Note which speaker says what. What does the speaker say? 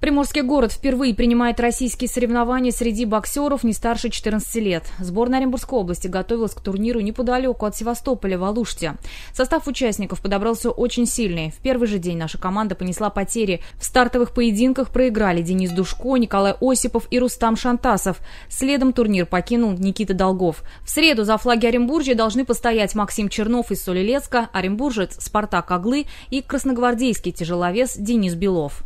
Speaker 1: Приморский город впервые принимает российские соревнования среди боксеров не старше 14 лет. Сборная Оренбургской области готовилась к турниру неподалеку от Севастополя в Алуште. Состав участников подобрался очень сильный. В первый же день наша команда понесла потери. В стартовых поединках проиграли Денис Душко, Николай Осипов и Рустам Шантасов. Следом турнир покинул Никита Долгов. В среду за флаги Оренбуржья должны постоять Максим Чернов из Солилецка, оренбуржец Спартак Аглы и красногвардейский тяжеловес Денис Белов.